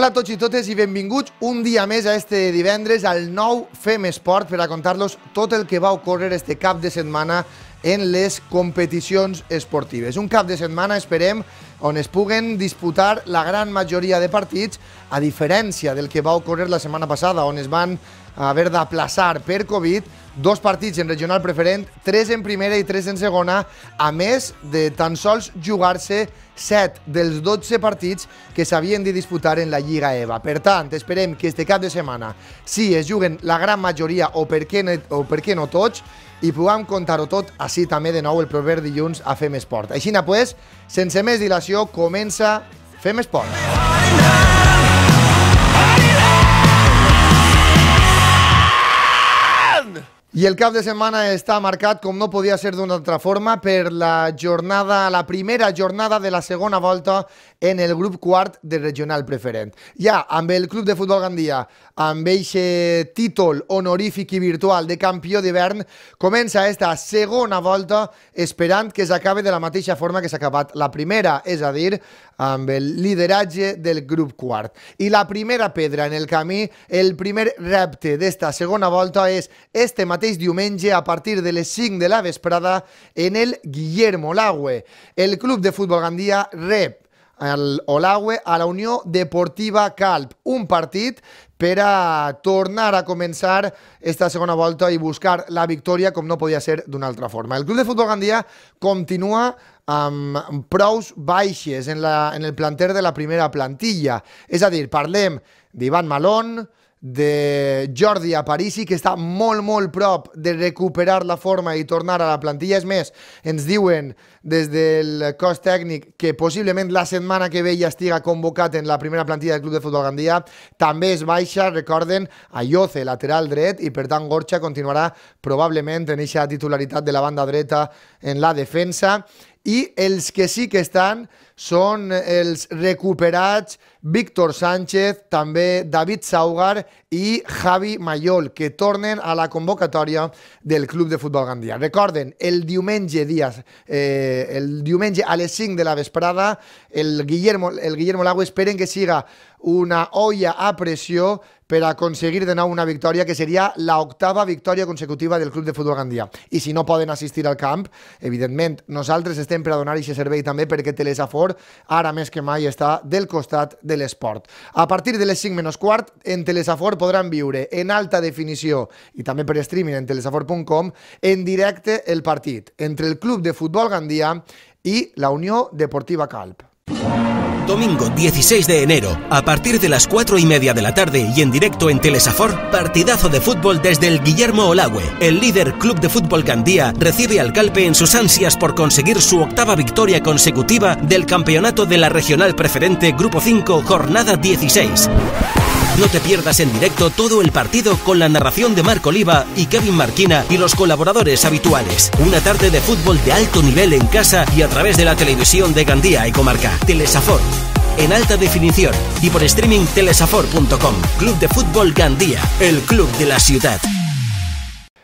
Hola a tots i totes i benvinguts un dia més a este divendres al nou Fem Esport per a contar-los tot el que va ocórrer este cap de setmana en les competicions esportives. Un cap de setmana, esperem, on es puguen disputar la gran majoria de partits, a diferència del que va ocórrer la setmana passada, on es van haver d'aplaçar per Covid dos partits en regional preferent, tres en primera i tres en segona, a més de tan sols jugar-se 7 dels 12 partits que s'havien de disputar en la Lliga EVA. Per tant, esperem que este cap de setmana, si es juguen la gran majoria o per què no, o per què no tots, i puguem contar-ho tot així també de nou el proper dilluns a Fem Esport. Així, doncs, pues, sense més dilació, comença Fem Esport. Fem Esport. I el cap de setmana està marcat, com no podia ser d'una altra forma, per la jornada, la primera jornada de la segona volta en el grup quart de regional preferent. Ja amb el Club de Futbol Gandia, amb eixe títol honorífic i virtual de campió d'hivern, comença esta segona volta esperant que s'acabe de la mateixa forma que s'ha acabat la primera, és a dir, amb el lideratge del grup quart. I la primera pedra en el camí, el primer repte d'esta segona volta és este mateix diumenge a partir de les 5 de la vesprada en el Guillermo Lague. El club de futbol Gandia rep el Olaue a la Unió Deportiva Calp, un partit per a tornar a començar esta segona volta i buscar la victòria com no podia ser d'una altra forma. El Club de Futbol Gandia continua amb prous baixes en, la, en el planter de la primera plantilla. És a dir, parlem d'Ivan Malón, de Jordi a que està molt, molt prop de recuperar la forma i tornar a la plantilla. És més, ens diuen des del cos tècnic que possiblement la setmana que ve ja estiga convocat en la primera plantilla del Club de Futbol Gandia. També es baixa, recorden, a Ioce, lateral dret, i per tant Gorcha continuarà probablement en aquesta titularitat de la banda dreta en la defensa i els que sí que estan són els recuperats Víctor Sánchez, també David Saugar i Javi Mayol, que tornen a la convocatòria del Club de Futbol Gandia. Recorden, el diumenge, dies, eh, el diumenge a les 5 de la vesprada, el Guillermo, el Guillermo Lago esperen que siga una olla a pressió per aconseguir de nou una victòria que seria la octava victòria consecutiva del Club de Futbol Gandia. I si no poden assistir al camp, evidentment, nosaltres estem per a donar aquest servei també perquè Telesafor ara més que mai està del costat de l'esport. A partir de les 5 menys quart, en Telesafor podran viure en alta definició i també per streaming en telesafor.com en directe el partit entre el Club de Futbol Gandia i la Unió Deportiva Calp. Yeah. Domingo 16 de enero, a partir de las 4 y media de la tarde y en directo en Telesafor, partidazo de fútbol desde el Guillermo Olagüe. El líder Club de Fútbol Gandía recibe al Calpe en sus ansias por conseguir su octava victoria consecutiva del campeonato de la Regional Preferente Grupo 5, jornada 16. No te pierdas en directo todo el partido con la narración de Marco Oliva y Kevin Marquina y los colaboradores habituales. Una tarde de fútbol de alto nivel en casa y a través de la televisión de Gandía y Comarca. Telesafor. En alta definición y por streaming telesafor.com. Club de Fútbol Gandía, el club de la ciudad.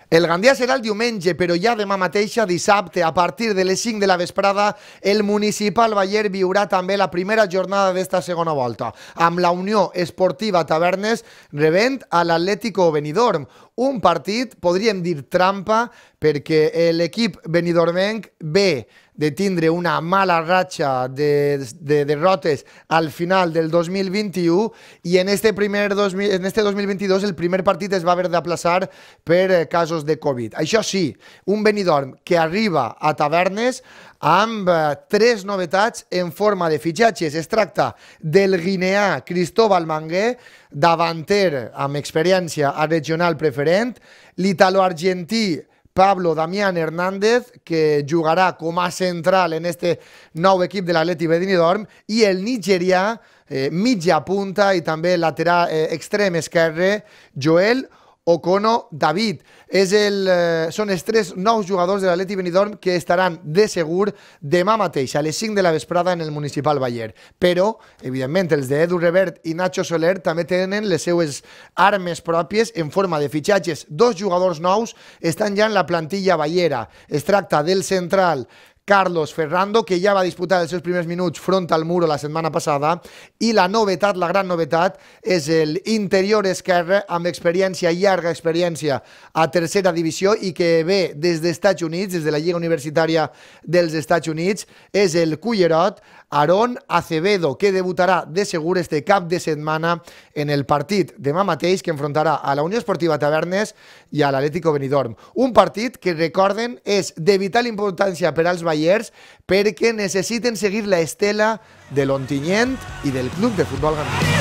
El Gandia serà el diumenge, però ja demà mateixa, dissabte, a partir de les 5 de la vesprada, el municipal Bayer viurà també la primera jornada d'esta segona volta, amb la Unió Esportiva Tavernes rebent a l'Atlético Benidorm, un partit, podríem dir trampa, perquè l'equip benidormenc ve de tindre una mala ratxa de, de derrotes al final del 2021 i en este, primer 2000, en este 2022 el primer partit es va haver d'aplaçar per eh, casos de Covid. Això sí, un Benidorm que arriba a tavernes amb eh, tres novetats en forma de fitxatges. Es tracta del guineà Cristóbal Mangué, davanter amb experiència a regional preferent, l'italo-argentí Pablo Damián Hernández, que jugarà com a central en este nou equip de l'Atleti Benidorm, i el nigerià, eh, mitja punta i també lateral eh, extrem esquerre, Joel Ochoa, Ocono, David. És el, eh, són els tres nous jugadors de l'Atleti Benidorm que estaran de segur demà mateix a les 5 de la vesprada en el Municipal Baller. Però, evidentment, els d'Edu Revert i Nacho Soler també tenen les seues armes pròpies en forma de fitxatges. Dos jugadors nous estan ja en la plantilla ballera. Es tracta del central Carlos Ferrando, que ja va disputar els seus primers minuts front al muro la setmana passada, i la novetat, la gran novetat, és l'interior esquerre amb experiència, llarga experiència a tercera divisió i que ve des dels Estats Units, des de la Lliga Universitària dels Estats Units, és el Cullerot, Aaron Acevedo, que debutarà de segur este cap de setmana en el partit demà mateix que enfrontarà a la Unió Esportiva Tavernes i a l'Atlético Benidorm. Un partit que, recorden, és de vital importància per als ballers perquè necessiten seguir la estela de l'Ontinyent i del Club de Futbol Gandia.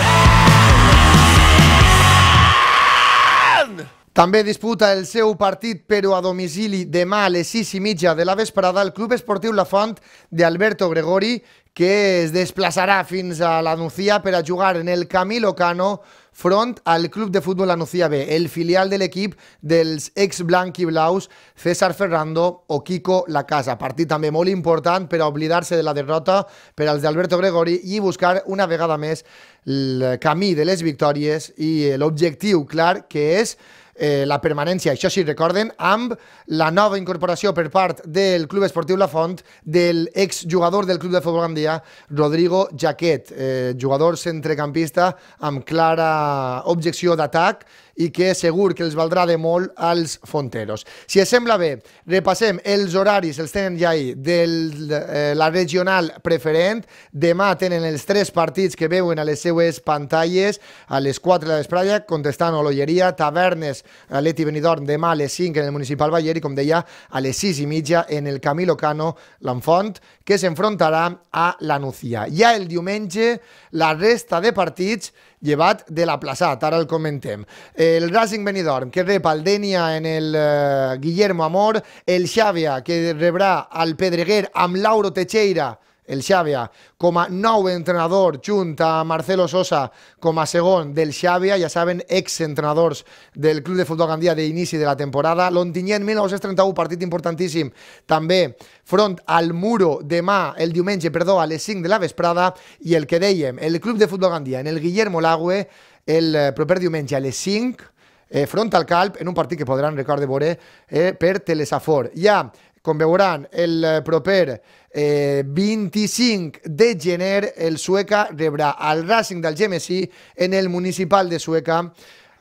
També disputa el seu partit, però a domicili, demà a les 6 i mitja de la vesprada, el Club Esportiu La Font d'Alberto Gregori, que es desplaçarà fins a la Nucía per a jugar en el Camilo Cano front al Club de Futbol Anuncia B, el filial de l'equip dels ex blanc i blaus César Ferrando o Kiko La Casa. Partit també molt important per a oblidar-se de la derrota per als d'Alberto Gregori i buscar una vegada més el camí de les victòries i l'objectiu clar que és eh, la permanència, això sí, recorden, amb la nova incorporació per part del Club Esportiu La Font del exjugador del Club de Futbol Gandia, Rodrigo Jaquet, eh, jugador centrecampista amb clara objecció d'atac i que segur que els valdrà de molt als fonteros. Si es sembla bé, repassem els horaris, els tenen ja ahir, de eh, la regional preferent. Demà tenen els tres partits que veuen a les seues pantalles, a les 4 de la vespralla, contestant l'Olleria, Tavernes, Leti Benidorm demà a les 5 en el Municipal Bayer i, com deia, a les 6 i mitja en el Camí Locano L'Enfont, que s'enfrontarà a la Nucía. Ja el diumenge, la resta de partits llevat de la l'aplaçat, ara el comentem. El Racing Benidorm, que rep el Denia en el eh, Guillermo Amor, el Xàbia, que rebrà al Pedreguer amb Lauro Teixeira, el Xàbia, com a nou entrenador, junt a Marcelo Sosa com a segon del Xàbia, ja saben, ex-entrenadors del Club de Futbol Gandia d'inici de la temporada. L'Ontinyent 1931, partit importantíssim, també front al Muro demà, el diumenge, perdó, a les 5 de la vesprada, i el que dèiem, el Club de Futbol Gandia en el Guillermo Lague, el eh, proper diumenge a les 5, eh, front al Calp en un partit que podran, recordar de veure, eh, per Telesafor. Hi ha com veuran, el eh, proper eh, 25 de gener el Sueca rebrà el Racing del GMSI en el municipal de Sueca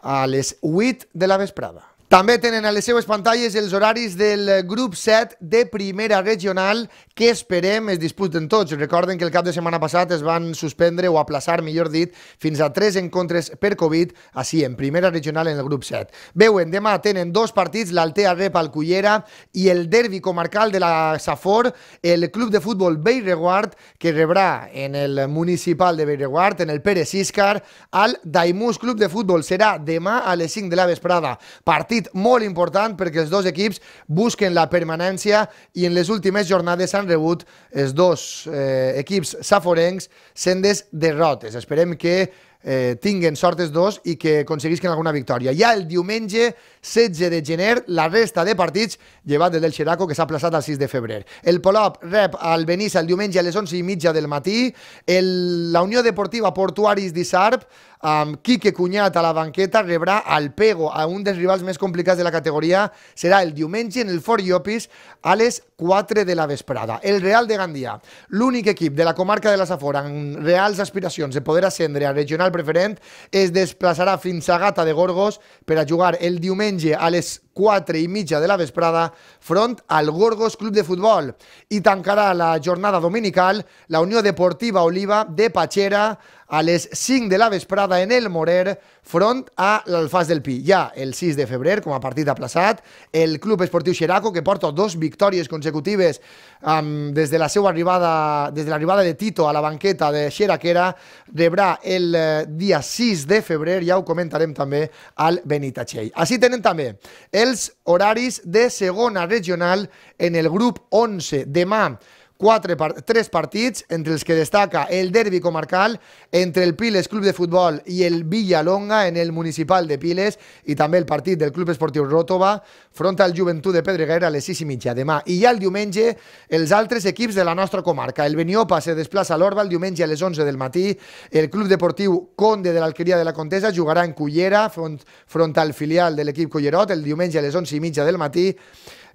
a les 8 de la vesprada. També tenen a les seues pantalles els horaris del grup 7 de primera regional que esperem es disputen tots. Recorden que el cap de setmana passat es van suspendre o aplaçar, millor dit, fins a tres encontres per Covid, així en primera regional en el grup 7. Veuen, demà tenen dos partits, l'Altea rep al Cullera i el derbi comarcal de la Safor, el club de futbol Beireguard, que rebrà en el municipal de Beireguard, en el Pere Siscar, al Daimus Club de Futbol. Serà demà a les 5 de la vesprada. Partit partit molt important perquè els dos equips busquen la permanència i en les últimes jornades han rebut els dos eh, equips saforencs sendes derrotes. Esperem que eh, tinguen sort els dos i que aconseguisquen alguna victòria. Ja el diumenge 16 de gener, la resta de partits, llevat del del Xeraco, que s'ha plaçat al 6 de febrer. El Polop rep al Benissa el diumenge a les 11 i mitja del matí, el, la Unió Deportiva Portuaris d'Isarp, amb Quique Cunyat a la banqueta, rebrà el Pego, a un dels rivals més complicats de la categoria, serà el diumenge en el Fort Llopis a les 4 de la vesprada. El Real de Gandia, l'únic equip de la comarca de la Safora amb reals aspiracions de poder ascendre a regional preferent es desplaçarà fins a Gata de Gorgos per a jugar el diumenge a les 4 i mitja de la vesprada front al Gorgos Club de Futbol i tancarà la jornada dominical la Unió Deportiva Oliva de Patxera a les 5 de la vesprada en el Morer front a l'Alfàs del Pi. Ja el 6 de febrer, com a partit aplaçat, el Club Esportiu Xeraco, que porta dos victòries consecutives um, des de la seva arribada, des de l'arribada de Tito a la banqueta de Xeraquera, rebrà el eh, dia 6 de febrer, ja ho comentarem també, al Txell. Així tenen també els horaris de segona regional en el grup 11. Demà quatre, tres partits, entre els que destaca el derbi comarcal entre el Piles Club de Futbol i el Villalonga en el municipal de Piles i també el partit del Club Esportiu Ròtova front al Joventut de Pedreguer a les 6 i mitja demà. I ja el diumenge els altres equips de la nostra comarca. El Beniopa se desplaça a l'Orba el diumenge a les 11 del matí. El Club Deportiu Conde de l'Alqueria de la Contesa jugarà en Cullera front, front al filial de l'equip Cullerot el diumenge a les 11 i mitja del matí.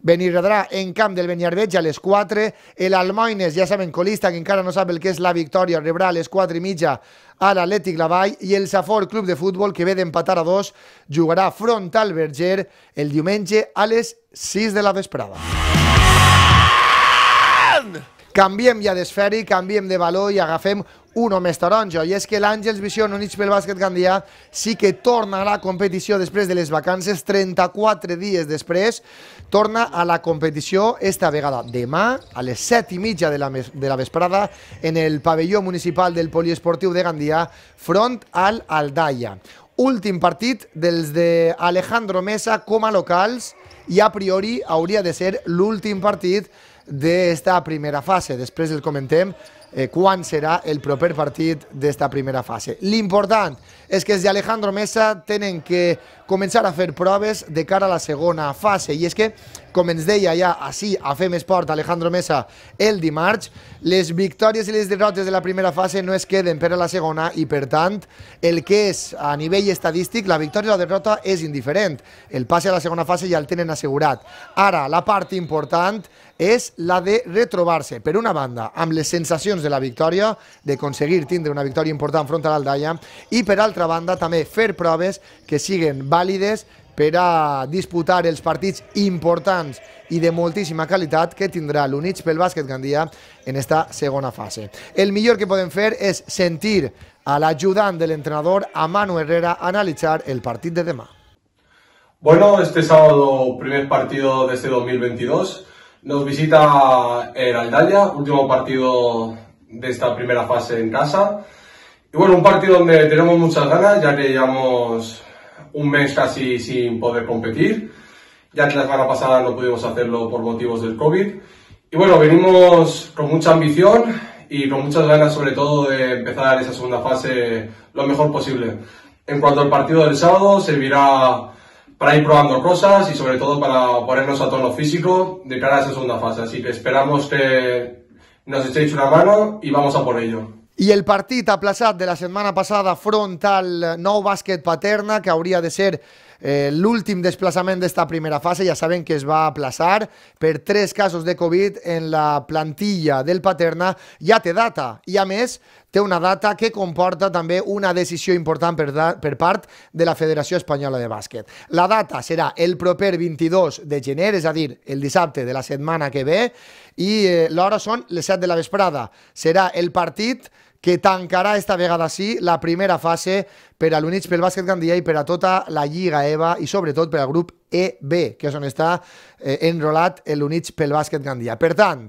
Benirredrà en camp del Beniarbeig a les 4. El Almoines, ja saben, colista, que encara no sap el que és la victòria, rebrà a les 4 i mitja a l'Atlètic Lavall i el Safor Club de Futbol, que ve d'empatar a dos, jugarà front al Berger el diumenge a les 6 de la vesprada. Canviem ja d'esferi, canviem de valor i agafem uno més taronja, i és que l'Àngels Vision units pel bàsquet Gandia sí que torna a la competició després de les vacances, 34 dies després, torna a la competició esta vegada demà a les 7 i mitja de la, de la vesprada en el pavelló municipal del poliesportiu de Gandia front al Aldaia. Últim partit dels de Alejandro Mesa com a locals i a priori hauria de ser l'últim partit d'esta primera fase. Després el comentem eh, será el proper partit esta primera fase. Lo importante es que desde Alejandro Mesa Tienen que començar a fer proves de cara a la segona fase. I és que, com ens deia ja així a Fem Esport Alejandro Mesa el dimarts, les victòries i les derrotes de la primera fase no es queden per a la segona i, per tant, el que és a nivell estadístic, la victòria i la derrota és indiferent. El passe a la segona fase ja el tenen assegurat. Ara, la part important és la de retrobar-se, per una banda, amb les sensacions de la victòria, d'aconseguir tindre una victòria important front a l'Aldaia, i per altra banda també fer proves que siguen vàlides para disputar el partits importants i de moltíssima qualitat que tindrà l'Units pel bàsquet Gandia en esta segona fase. El millor que pueden fer és sentir a ayudante del entrenador, a Manu Herrera, analitzar el partit de demà. Bueno, este sábado, primer partido de este 2022, nos visita el Aldaya, último partido de esta primera fase en casa. Y bueno, un partido donde tenemos muchas ganas, ya que llevamos un mes casi sin poder competir, ya que la semana pasada no pudimos hacerlo por motivos del COVID. Y bueno, venimos con mucha ambición y con muchas ganas sobre todo de empezar esa segunda fase lo mejor posible. En cuanto al partido del sábado, servirá para ir probando cosas y sobre todo para ponernos a tono físico de cara a esa segunda fase. Así que esperamos que nos echéis una mano y vamos a por ello. I el partit aplaçat de la setmana passada front al nou bàsquet paterna, que hauria de ser eh, l'últim desplaçament d'esta primera fase, ja saben que es va aplaçar per tres casos de Covid en la plantilla del paterna, ja té data. I a més, té una data que comporta també una decisió important per, per part de la Federació Espanyola de Bàsquet. La data serà el proper 22 de gener, és a dir, el dissabte de la setmana que ve, i eh, l'hora són les 7 de la vesprada. Serà el partit que tancarà esta vegada sí la primera fase per a l'Units pel Bàsquet Gandia i per a tota la Lliga EVA i sobretot per al grup EB, que és on està eh, enrolat l'Units pel bàsquet Gandia. Per tant,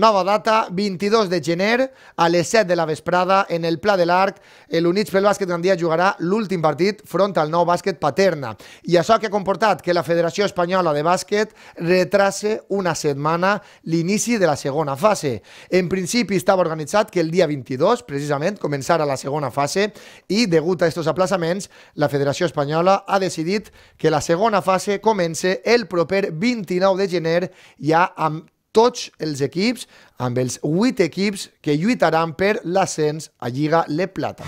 nova data, 22 de gener, a les 7 de la vesprada, en el Pla de l'Arc, l'Units pel bàsquet Gandia jugarà l'últim partit front al nou bàsquet Paterna. I això que ha comportat que la Federació Espanyola de Bàsquet retrace una setmana l'inici de la segona fase. En principi estava organitzat que el dia 22, precisament, començara la segona fase i, degut a aquests aplaçaments, la Federació Espanyola ha decidit que la segona fase fase comença el proper 29 de gener ja amb tots els equips, amb els 8 equips que lluitaran per l'ascens a Lliga Le Plata.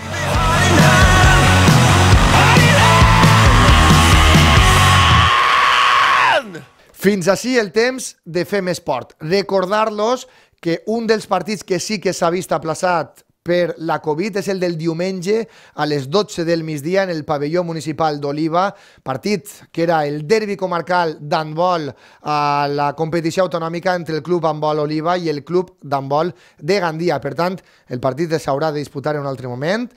Fins així el temps de fer més Esport. Recordar-los que un dels partits que sí que s'ha vist aplaçat per la Covid és el del diumenge a les 12 del migdia en el pavelló municipal d'Oliva, partit que era el derbi comarcal d'handbol a la competició autonòmica entre el club handbol Oliva i el club d'handbol de Gandia. Per tant, el partit s'haurà de disputar en un altre moment.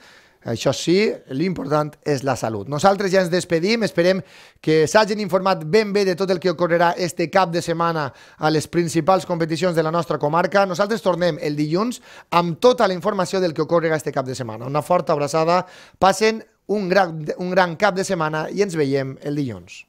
Això sí, l'important és la salut. Nosaltres ja ens despedim, esperem que s'hagin informat ben bé de tot el que ocorrerà este cap de setmana a les principals competicions de la nostra comarca. Nosaltres tornem el dilluns amb tota la informació del que ocorrerà este cap de setmana. Una forta abraçada, passen un gran, un gran cap de setmana i ens veiem el dilluns.